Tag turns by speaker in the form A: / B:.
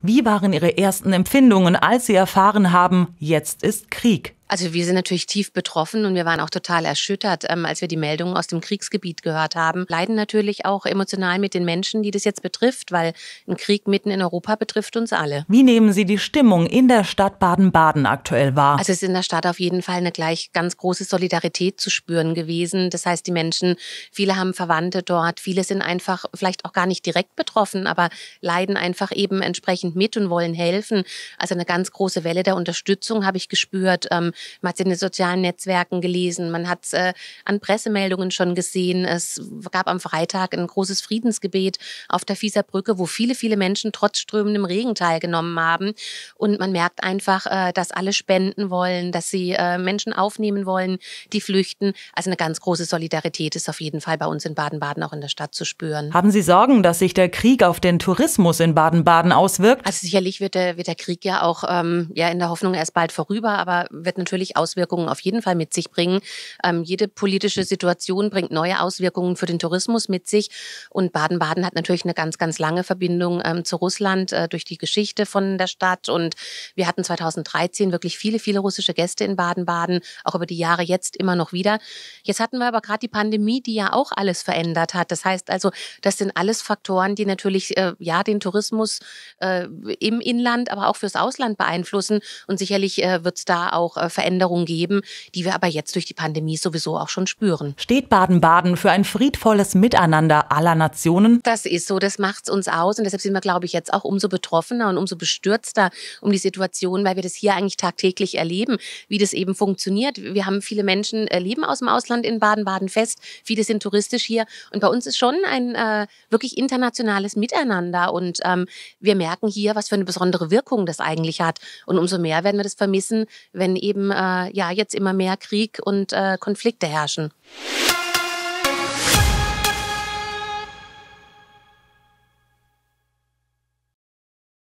A: Wie waren Ihre ersten Empfindungen, als Sie erfahren haben, jetzt ist Krieg?
B: Also wir sind natürlich tief betroffen und wir waren auch total erschüttert, ähm, als wir die Meldungen aus dem Kriegsgebiet gehört haben. Leiden natürlich auch emotional mit den Menschen, die das jetzt betrifft, weil ein Krieg mitten in Europa betrifft uns alle.
A: Wie nehmen Sie die Stimmung in der Stadt Baden-Baden aktuell wahr? Also es ist in
B: der Stadt auf jeden Fall eine gleich ganz große Solidarität zu spüren gewesen. Das heißt, die Menschen, viele haben Verwandte dort, viele sind einfach vielleicht auch gar nicht direkt betroffen, aber leiden einfach eben entsprechend mit und wollen helfen. Also eine ganz große Welle der Unterstützung habe ich gespürt. Ähm, man hat es in den sozialen Netzwerken gelesen, man hat es äh, an Pressemeldungen schon gesehen. Es gab am Freitag ein großes Friedensgebet auf der Fieser Brücke, wo viele, viele Menschen trotz strömendem Regen teilgenommen haben. Und man merkt einfach, äh, dass alle spenden wollen, dass sie äh, Menschen aufnehmen wollen, die flüchten. Also eine ganz große Solidarität ist auf jeden Fall bei uns in Baden-Baden
A: auch in der Stadt zu spüren. Haben Sie Sorgen, dass sich der Krieg auf den Tourismus in Baden-Baden auswirkt? Also sicherlich wird der,
B: wird der Krieg ja auch ähm, ja in der
A: Hoffnung erst bald vorüber, aber wird natürlich Auswirkungen
B: auf jeden Fall mit sich bringen. Ähm, jede politische Situation bringt neue Auswirkungen für den Tourismus mit sich. Und Baden-Baden hat natürlich eine ganz, ganz lange Verbindung ähm, zu Russland äh, durch die Geschichte von der Stadt. Und wir hatten 2013 wirklich viele, viele russische Gäste in Baden-Baden, auch über die Jahre jetzt immer noch wieder. Jetzt hatten wir aber gerade die Pandemie, die ja auch alles verändert hat. Das heißt also, das sind alles Faktoren, die natürlich äh, ja den Tourismus äh, im Inland, aber auch fürs Ausland beeinflussen. Und sicherlich äh, wird es da auch äh, Veränderung geben, die wir aber jetzt durch die Pandemie sowieso auch schon spüren. Steht Baden-Baden für ein friedvolles
A: Miteinander aller Nationen?
B: Das ist so, das macht es uns aus und deshalb sind wir, glaube ich, jetzt auch umso betroffener und umso bestürzter um die Situation, weil wir das hier eigentlich tagtäglich erleben, wie das eben funktioniert. Wir haben viele Menschen äh, leben aus dem Ausland in Baden-Baden fest, viele sind touristisch hier und bei uns ist schon ein äh, wirklich internationales Miteinander und ähm, wir merken hier, was für eine besondere Wirkung das eigentlich hat und umso mehr werden wir das vermissen, wenn eben äh, ja jetzt immer mehr Krieg und äh, Konflikte herrschen.